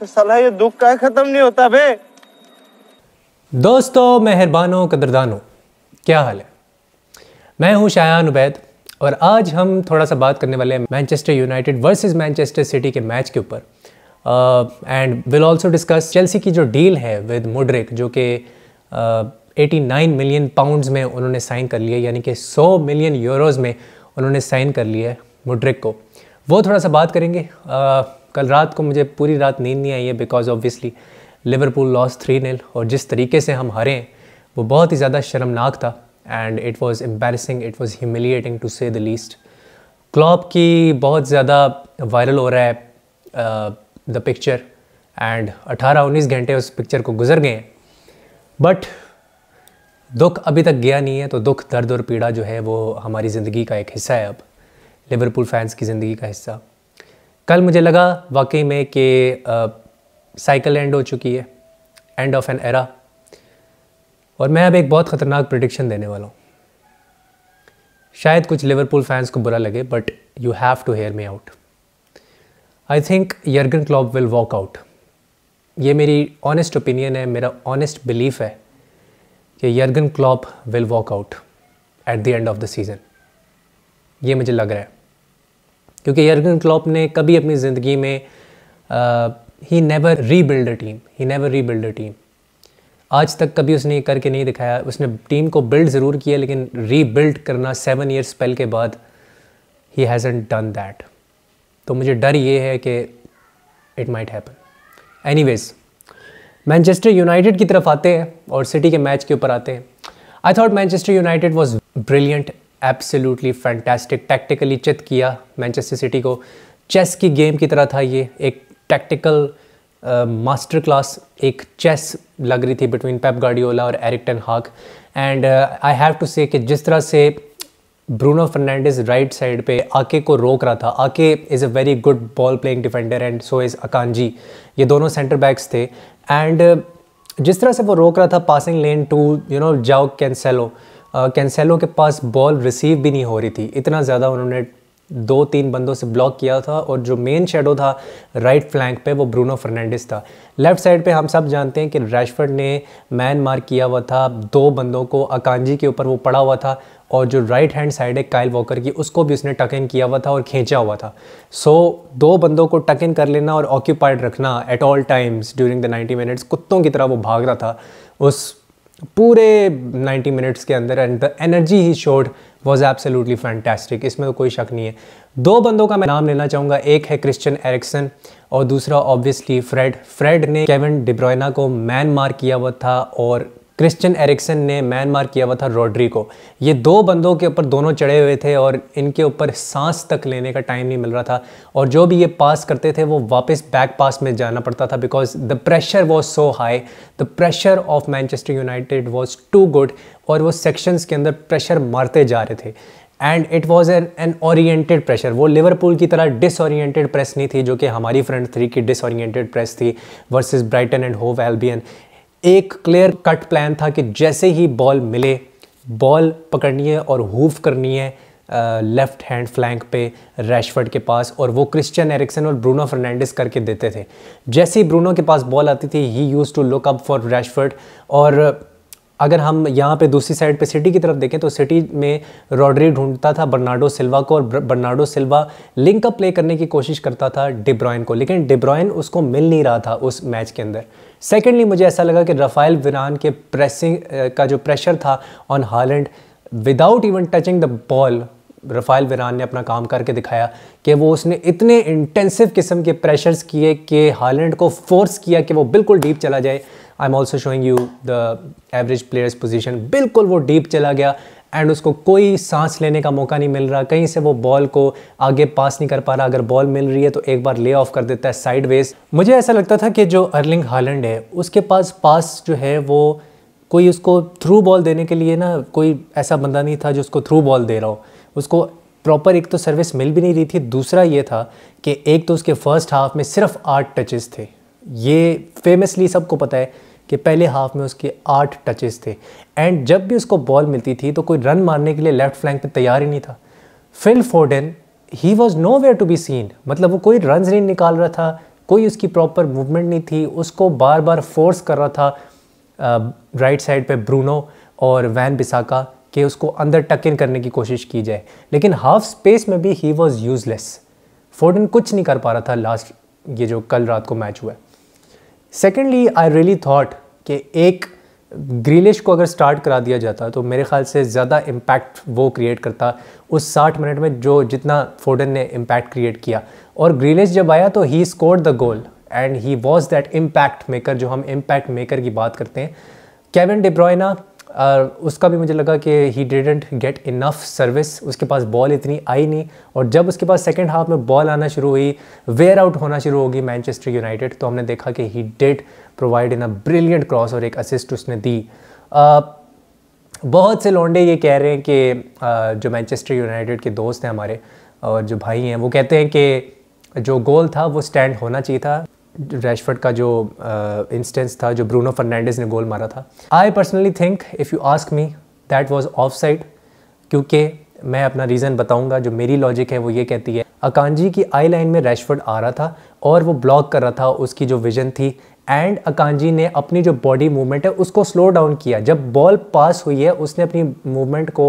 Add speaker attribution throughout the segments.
Speaker 1: तो सलाह ये दुख का खत्म नहीं होता बे दोस्तों मेहरबानों कदरदानों क्या हाल है मैं हूं शायान उबैद और आज हम थोड़ा सा बात करने वाले हैं Manchester United versus Manchester City के मैच के ऊपर and will also discuss Chelsea की जो डील है विद मुड्रिक जो कि एटी नाइन मिलियन पाउंड्स में उन्होंने साइन कर लिया यानी कि सौ मिलियन यूरोज़ में उन्होंने साइन कर लिया है मुड्रिक को वो थोड़ा सा बात करेंगे uh, कल रात को मुझे पूरी रात नींद नहीं आई है because obviously Liverpool loss three nil और जिस तरीके से हम हारे वो बहुत ही ज़्यादा शर्मनाक था and it was embarrassing it was humiliating to say the least Klopp की बहुत ज़्यादा वायरल हो रहा है द पिक्चर एंड 18-19 घंटे उस पिक्चर को गुजर गए बट दुख अभी तक गया नहीं है तो दुख दर्द और पीड़ा जो है वो हमारी ज़िंदगी का एक हिस्सा है अब लिवरपूल फैंस की ज़िंदगी का हिस्सा कल मुझे लगा वाकई में कि साइकिल एंड हो चुकी है एंड ऑफ एन एरा और मैं अब एक बहुत ख़तरनाक प्रडिक्शन देने वाला हूँ शायद कुछ लिवरपूल फैंस को बुरा लगे but you have to hear me out I think Jurgen Klopp will walk out ये मेरी ऑनेस्ट ओपिनियन है मेरा ऑनेस्ट बिलीफ है कि Jurgen Klopp will walk out at the end of the season ये मुझे लग रहा है क्योंकि यर्गन क्लॉप ने कभी अपनी ज़िंदगी में he never rebuild a team he never rebuild a team आज तक कभी उसने करके नहीं दिखाया उसने टीम को बिल्ड ज़रूर किया लेकिन रीबिल्ड करना सेवन ईयर स्पेल के बाद ही हैज़न डन दैट तो मुझे डर ये है कि it might happen anyways Manchester United की तरफ आते हैं और सिटी के मैच के ऊपर आते हैं I thought Manchester United was brilliant absolutely fantastic tactically चित किया मैनचेस्टर सिटी को चेस की गेम की तरह था ये एक टैक्टिकल मास्टर क्लास एक चेस लग रही थी बिटवीन पेप गार्डियोला और एरिकटन हाक एंड आई हैव टू से कि जिस तरह से ब्रूनो फर्नांडिस राइट साइड पे आके को रोक रहा था Ake is a very good ball playing defender and so is Akanji ये दोनों सेंटर बैक्स थे एंड जिस तरह से वो रोक रहा था passing lane to you know Joao Cancelo Cancelo के पास बॉल रिसीव भी नहीं हो रही थी इतना ज़्यादा उन्होंने दो तीन बंदों से ब्लॉक किया था और जो मेन शेडो था राइट फ्लैंक पे वो ब्रूनो फर्नांडिस था लेफ्ट साइड पे हम सब जानते हैं कि रैशफर्ड ने मैन मार किया हुआ था दो बंदों को अकांजी के ऊपर वो पड़ा हुआ था और जो राइट हैंड साइड है काइल वॉकर की उसको भी उसने टक इन किया हुआ था और खींचा हुआ था सो so, दो बंदों को टक इन कर लेना और ऑक्यूपाइड रखना at all times during the 90 minutes कुत्तों की तरह वो भाग रहा था उस पूरे 90 मिनट्स के अंदर and the energy he showed was absolutely fantastic इसमें तो कोई शक नहीं है दो बंदों का मैं नाम लेना चाहूँगा एक है क्रिश्चियन एरिक्सन और दूसरा ऑब्वियसली फ्रेड फ्रेड ने केवन डिब्रोयना को मैन मार किया हुआ था और क्रिश्चियन एरिक्सन ने म्यांमार किया हुआ था रॉड्री को ये दो बंदों के ऊपर दोनों चढ़े हुए थे और इनके ऊपर सांस तक लेने का टाइम नहीं मिल रहा था और जो भी ये पास करते थे वो वापस बैक पास में जाना पड़ता था because the pressure was so high the pressure of Manchester United was too good और वो सेक्शंस के अंदर प्रेशर मारते जा रहे थे and it was an an oriented pressure वो लिवरपूल की तरह डिसऑरिएटेड प्रेस नहीं थी जो कि हमारी फ्रंट थ्री की डिसऑरिएटेड प्रेस थी versus Brighton and Hove Albion एक क्लियर कट प्लान था कि जैसे ही बॉल मिले बॉल पकड़नी है और हुव करनी है लेफ्ट हैंड फ्लैंक पे रैशफर्ड के पास और वो क्रिश्चियन एरिक्सन और ब्रूनो फर्नांडिस करके देते थे जैसे ही ब्रूनो के पास बॉल आती थी he used to look up for Rashford और अगर हम यहाँ पे दूसरी साइड पे सिटी की तरफ देखें तो सिटी में रॉड्री ढूंढता था बर्नाडो सिल्वा को और Bernardo Silva link up play करने की कोशिश करता था डिब्रॉयन को लेकिन डिब्रॉयन उसको मिल नहीं रहा था उस मैच के अंदर सेकेंडली मुझे ऐसा लगा कि रफ़ाइल विरान के प्रेसिंग का जो प्रेशर था on Haaland without even touching the ball Raphael Varane ने अपना काम करके दिखाया कि वो उसने इतने इंटेंसिव किस्म के प्रेशर्स किए कि हालैंड को फोर्स किया कि वो बिल्कुल डीप चला जाए I am also showing you the average players position बिल्कुल वो डीप चला गया एंड उसको कोई सांस लेने का मौका नहीं मिल रहा कहीं से वो बॉल को आगे पास नहीं कर पा रहा अगर बॉल मिल रही है तो एक बार ले ऑफ कर देता है साइड वेज मुझे ऐसा लगता था कि जो अर्लिंग हालैंड है उसके पास पास जो है वो कोई उसको थ्रू बॉल देने के लिए ना कोई ऐसा बंदा नहीं था जो उसको थ्रू बॉल दे रहा हो उसको प्रॉपर एक तो सर्विस मिल भी नहीं रही थी दूसरा ये था कि एक तो उसके फर्स्ट हाफ में सिर्फ आठ टचेस थे ये फेमसली सबको पता है कि पहले हाफ में उसके आठ टचेस थे एंड जब भी उसको बॉल मिलती थी तो कोई रन मारने के लिए लेफ्ट फ्लैंक पे तैयार ही नहीं था Phil Foden he was nowhere to be seen मतलब वो कोई रन नहीं निकाल रहा था कोई उसकी प्रॉपर मूवमेंट नहीं थी उसको बार बार फोर्स कर रहा था राइट uh, साइड right पे ब्रूनो और वैन बिसाका कि उसको अंदर टक इन करने की कोशिश की जाए लेकिन हाफ स्पेस में भी ही वॉज़ यूज़लेस फोर्डन कुछ नहीं कर पा रहा था लास्ट ये जो कल रात को मैच हुआ है सेकेंडली आई रियली थाट कि एक ग्रीलिश को अगर स्टार्ट करा दिया जाता तो मेरे ख्याल से ज़्यादा इम्पैक्ट वो क्रिएट करता उस 60 मिनट में जो जितना फोडन ने इम्पैक्ट क्रिएट किया और ग्रीलिश जब आया तो he score the goal and he was that impact maker जो हम इम्पैक्ट मेकर की बात करते हैं केविन डिब्रॉयना और उसका भी मुझे लगा कि he didn't get enough service उसके पास बॉल इतनी आई नहीं और जब उसके पास सेकेंड हाफ में बॉल आना शुरू हुई वेयर आउट होना शुरू होगी मैनचेस्टर यूनाइटेड तो हमने देखा कि he did provide in a brilliant cross और एक असिस्ट उसने दी uh, बहुत से लोंडे ये कह रहे हैं कि uh, जो मैनचेस्टर यूनाइटेड के दोस्त हैं हमारे और जो भाई हैं वो कहते हैं कि जो गोल था वो स्टैंड होना चाहिए था रैशफर्ड का जो इंस्टेंस uh, था जो ब्रूनो फर्नांडिस ने गोल मारा था I personally think if you ask me that was offside क्योंकि मैं अपना रीज़न बताऊंगा जो मेरी लॉजिक है वो ये कहती है अकांजी की आई लाइन में रैशफर्ड आ रहा था और वो ब्लॉक कर रहा था उसकी जो विजन थी एंड अकांजी ने अपनी जो बॉडी मूवमेंट है उसको स्लो डाउन किया जब बॉल पास हुई है उसने अपनी मूवमेंट को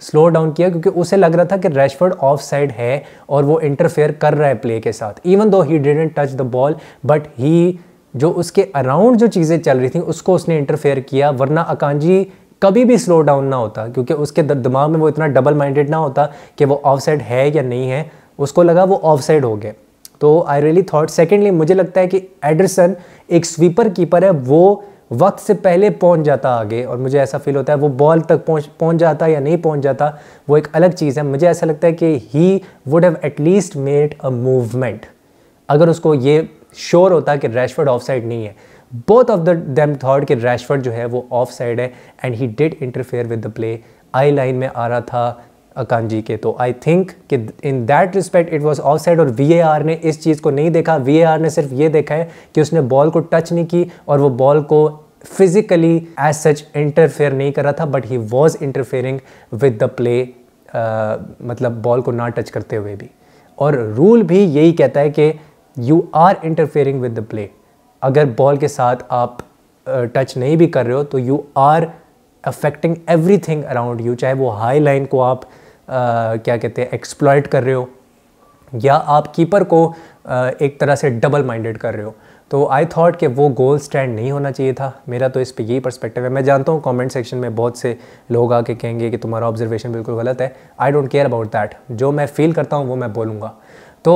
Speaker 1: स्लो डाउन किया क्योंकि उसे लग रहा था कि रैशफर्ड ऑफ साइड है और वो इंटरफेयर कर रहा है प्ले के साथ even though he didn't touch the ball but he जो उसके अराउंड जो चीज़ें चल रही थी उसको उसने इंटरफेयर किया वरना अकांजी कभी भी स्लो डाउन ना होता क्योंकि उसके दिमाग में वो इतना डबल माइंडेड ना होता कि वो ऑफ साइड है या नहीं है उसको लगा वो ऑफ साइड हो गए तो आई रियली थॉट सेकेंडली मुझे लगता है कि एडरसन एक स्वीपर कीपर है वो वक्त से पहले पहुंच जाता आगे और मुझे ऐसा फील होता है वो बॉल तक पहुंच पहुंच जाता या नहीं पहुंच जाता वो एक अलग चीज़ है मुझे ऐसा लगता है कि he would have at least made a movement अगर उसको ये श्योर होता कि रैशफर्ड ऑफ साइड नहीं है बोथ ऑफ द देम थॉट कि रैशफर्ड जो है वो ऑफ साइड है and he did interfere with the play eye line में आ रहा था जी के तो आई थिंक कि in that respect it was offside और वीएआर ने इस चीज़ को नहीं देखा वीएआर ने सिर्फ ये देखा है कि उसने बॉल को टच नहीं की और वो बॉल को फिजिकली एज सच इंटरफेयर नहीं कर रहा था but he was interfering with the play मतलब बॉल को ना टच करते हुए भी और रूल भी यही कहता है कि you are interfering with the play अगर बॉल के साथ आप टच uh, नहीं भी कर रहे हो तो you are affecting everything around you चाहे वो हाई लाइन को आप क्या कहते हैं एक्सप्लॉयट कर रहे हो या आप कीपर को आ, एक तरह से डबल माइंडेड कर रहे हो तो आई थॉट कि वो गोल स्टैंड नहीं होना चाहिए था मेरा तो इस पर यही पर्सपेक्टिव है मैं जानता हूँ कमेंट सेक्शन में बहुत से लोग आके कहेंगे कि तुम्हारा ऑब्जर्वेशन बिल्कुल गलत है I don't care about that जो मैं फील करता हूँ वो मैं बोलूँगा तो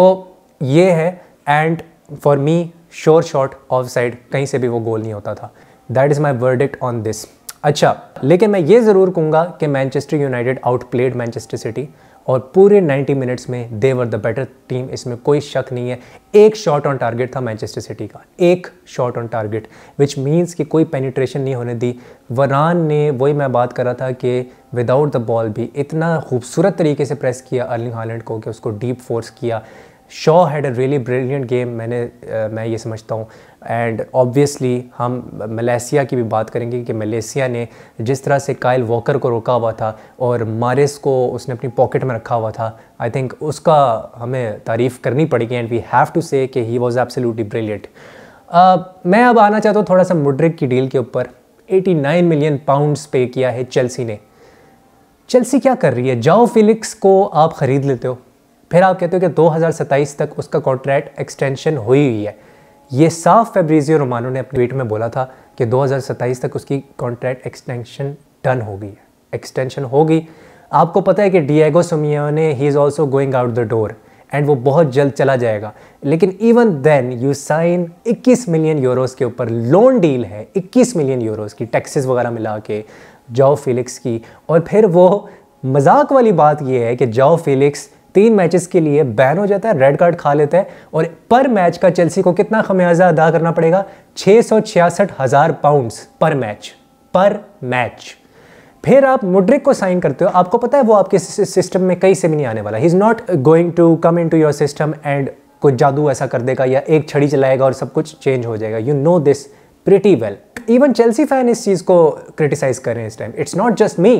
Speaker 1: ये है and for me sure shot offside कहीं से भी वो गोल नहीं होता था that is my verdict on this अच्छा लेकिन मैं ये ज़रूर कहूँगा कि Manchester United outplayed Manchester City और पूरे 90 मिनट्स में they were the better team इसमें कोई शक नहीं है एक शॉट ऑन टारगेट था मैनचेस्टर सिटी का एक shot on target which means कि कोई पेनिट्रेशन नहीं होने दी वरान ने वही मैं बात कर रहा था कि विदाउट द बॉल भी इतना खूबसूरत तरीके से प्रेस किया अर्लिंग हालैंड को कि उसको डीप फोर्स किया Shaw had a really brilliant game मैंने uh, मैं ये समझता हूँ एंड ऑब्वियसली हम मलेशिया की भी बात करेंगे कि मलेशिया ने जिस तरह से कायल वॉकर को रोका हुआ था और मारिस को उसने अपनी पॉकेट में रखा हुआ था आई थिंक उसका हमें तारीफ़ करनी पड़ेगी एंड वी हैव टू से कि ही वॉज एब्सोल्यूटली ब्रिलियंट मैं अब आना चाहता हूँ थोड़ा सा मुड्रिक की डील के ऊपर 89 मिलियन पाउंड्स पे किया है चेल्सी ने चेल्सी क्या कर रही है जाओ फिलिक्स को आप ख़रीद लेते हो फिर आप कहते हो कि 2027 तक उसका कॉन्ट्रैक्ट एक्सटेंशन हुई हुई है ये साफ फेब्रीजियो रोमानो ने अपने ट्वीट में बोला था कि 2027 तक उसकी कॉन्ट्रैक्ट एक्सटेंशन डन हो गई है एक्सटेंशन होगी आपको पता है कि Diego Simeone he is also going out the door एंड वो बहुत जल्द चला जाएगा लेकिन even then you sign 21 million euros के ऊपर लोन डील है 21 मिलियन यूरोस की टैक्सेस वगैरह मिला के जाओ फिलिक्स की और फिर वो मजाक वाली बात यह है कि जाओ फिलिक्स तीन मैचेस के लिए बैन हो जाता है रेड कार्ड खा लेता है और पर मैच का चेल्सी को कितना खमियाजा अदा करना पड़ेगा छह सौ छियासठ हज़ार पाउंड्स पर मैच पर मैच फिर आप मुड्रिक को साइन करते हो आपको पता है वो आपके सिस्टम में कहीं से भी नहीं आने वाला he is not going to come into your system and कुछ जादू ऐसा कर देगा या एक छड़ी चलाएगा और सब कुछ चेंज हो जाएगा you know this pretty well even Chelsea fan इस चीज़ को क्रिटिसाइज करें इस time it's not just me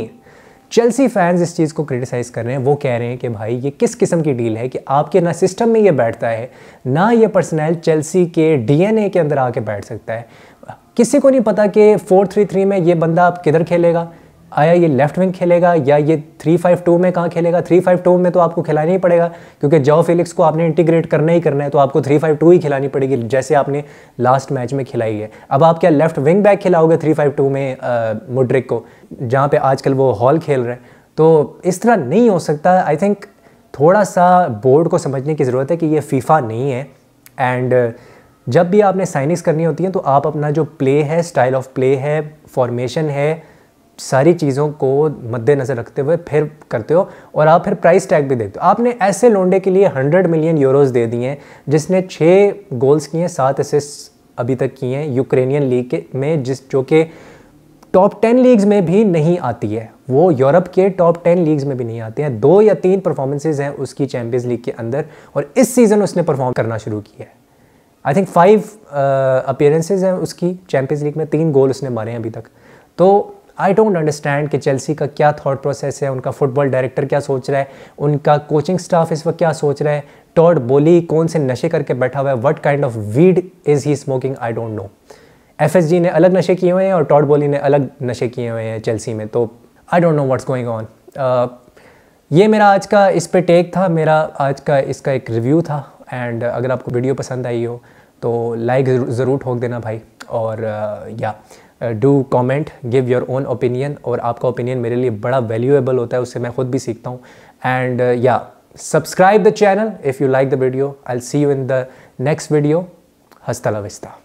Speaker 1: Chelsea fans इस चीज़ को क्रिटिसाइज़ कर रहे हैं वो कह रहे हैं कि भाई ये किस किस्म की डील है कि आपके ना सिस्टम में ये बैठता है ना ये पर्सनैल चेल्सी के डीएनए के अंदर आके बैठ सकता है किसी को नहीं पता कि फोर में ये बंदा आप किधर खेलेगा आया ये लेफ्ट विंग खेलेगा या ये थ्री फाइव टू में कहाँ खेलेगा थ्री फाइव टू में तो आपको खिलाना ही पड़ेगा क्योंकि जॉ फिलिक्स को आपने इंटीग्रेट करना ही करना है तो आपको थ्री फाइव टू ही खिलानी पड़ेगी जैसे आपने लास्ट मैच में खिलाई है अब आप क्या लेफ्ट विंग बैक खिलाओगे थ्री फाइव टू में मुड्रिक को जहाँ पर आजकल वो हॉल खेल रहे हैं तो इस तरह नहीं हो सकता आई थिंक थोड़ा सा बोर्ड को समझने की ज़रूरत है कि ये फीफा नहीं है एंड जब भी आपने साइनिंग्स करनी होती हैं तो आप अपना जो प्ले है स्टाइल ऑफ प्ले है फॉर्मेशन है सारी चीज़ों को मद्देनज़र रखते हुए फिर करते हो और आप फिर प्राइस टैग भी देते हो आपने ऐसे लोंडे के लिए 100 मिलियन यूरोस दे दिए हैं जिसने छः गोल्स किए हैं सात असिस्ट अभी तक किए हैं यूक्रेनियन लीग के में जिस जो कि टॉप टेन लीग्स में भी नहीं आती है वो यूरोप के टॉप टेन लीग्स में भी नहीं आते हैं दो या तीन परफॉर्मेंसेज हैं उसकी चैम्पियंस लीग के अंदर और इस सीज़न उसने परफॉर्म करना शुरू किया है आई थिंक फाइव अपियरेंसेज हैं उसकी चैम्पियंस लीग में तीन गोल उसने मारे हैं अभी तक तो आई डोंट अंडरस्टैंड कि चेल्सी का क्या थॉट प्रोसेस है उनका फुटबॉल डायरेक्टर क्या सोच रहा है उनका कोचिंग स्टाफ इस वक्त क्या सोच रहा है टॉड बोली कौन से नशे करके बैठा हुआ है what kind of weed is he smoking I don't know F S G ने अलग नशे किए हुए हैं और टॉड बोली ने अलग नशे किए हुए हैं चेल्सी में तो I don't know what's going on ये मेरा आज का इस पर टेक था मेरा आज का इसका एक रिव्यू था एंड अगर आपको वीडियो पसंद आई हो तो लाइक ज़रूर ठोक देना भाई और या uh, yeah. Do comment give your own opinion और आपका ओपिनियन मेरे लिए बड़ा वैल्यूएबल होता है उससे मैं खुद भी सीखता हूँ एंड या subscribe the channel if you like the video I see you in the next video हस्ता विस्ता